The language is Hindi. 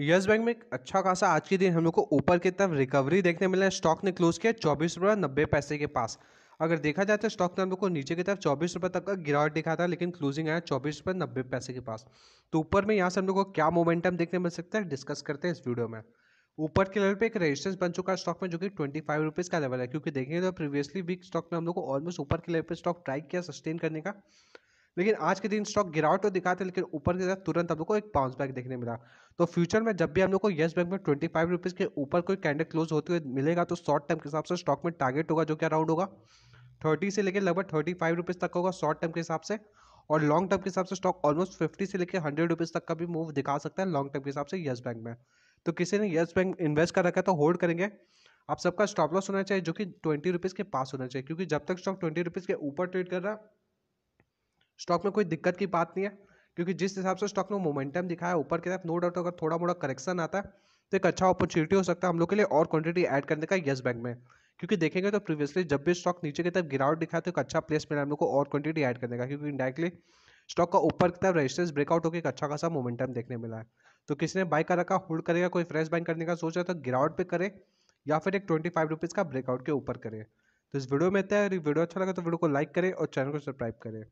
यस बैंक में एक अच्छा खासा आज के दिन हम लोग को ऊपर की तरफ रिकवरी देखने मिला है स्टॉक ने क्लोज किया चौबीस रुपये नब्बे पैसे के पास अगर देखा जाए तो स्टॉक ने हम लोग को नीचे की तरफ चौबीस रुपये तक का गिरावट दिखा था लेकिन क्लोजिंग आया चौबीस रुपये नब्बे पैसे के पास तो ऊपर में यहाँ से हम लोग को क्या मोमेंटम देखने मिल सकता है डिस्कस करते हैं इस वीडियो में ऊपर के लेवल पे एक रेजिस्टेंस बन चुका है स्टॉक में जो कि ट्वेंटी फाइव रुपीज़ का लेवल है क्योंकि देखेंगे तो प्रीवियसली वीक स्टॉक में हम लोग को ऑलमोस्ट ऊपर के लेवल पे स्टॉक ट्राई किया सस्टेन करने का लेकिन आज के दिन स्टॉक गिरावट तो दिखा था लेकिन ऊपर की तरफ तुरंत हम लोग को एक बाउंस बैक देखने मिला तो फ्यूचर में जब भी हम लोग को येस बैंक में ट्वेंटी फाइव रुपीज़ के ऊपर कोई कैंडल क्लोज होते हुए मिलेगा तो शॉर्ट टर्म के हिसाब से स्टॉक में टारगेट होगा जो क्या राउंड होगा थर्टी से लेकर लगभग थर्टी फाइव रुपीज़ तक होगा शॉर्ट टर्म के हिसाब से और लॉन्ग टर्म के हिसाब से स्टॉक ऑलमोस्ट फिफ्टी से लेकर हंड्रेड रुपीज़ तक का भी मूव दिखा सकता है लॉन्ग टर्म के हिसाब से येस बैंक में तो किसी ने येस बैंक इन्वेस्ट कर रखा है तो होल्ड करेंगे आप सबका स्टॉप लॉस होना चाहिए जो कि ट्वेंटी रुपीज़ के पास होना चाहिए क्योंकि जब तक स्टॉक ट्वेंटी रुपीज़ के ऊपर ट्रेड कर रहा है स्टॉक में कोई दिक्कत की बात नहीं है क्योंकि जिस हिसाब से स्टॉक में मोमेंटम दिखाया ऊपर की तरफ नो डाउट अगर थोड़ा मोड़ा करेक्शन आता है तो एक अच्छा अपॉर्चुनिटी हो सकता है हम लोग के लिए और क्वांटिटी ऐड करने का येस बैंक में क्योंकि देखेंगे तो प्रीवियसली जब भी स्टॉक नीचे की तरफ गिरावट दिखाया तो एक अच्छा प्लेस मिला हम लोग को और क्वांटिटी ऐड करने का क्योंकि इंडायरेक्टली स्टॉक का ऊपर की तरफ रजिस्ट्रेंस ब्रेकआउट होकर एक अच्छा खासा मोमेंटम देखने मिला है तो किसी ने बाई का रखा होल्ड करेगा कोई फ्रेश बाइक करने का सोच रहा तो गिरावट पर करे या फिर एक ट्वेंटी फाइव रुपीज़ का ब्रेकआउट के ऊपर करे तो इस वीडियो में इतना है वीडियो अच्छा लगा तो वीडियो को लाइक करें और चैनल को सब्सक्राइब करें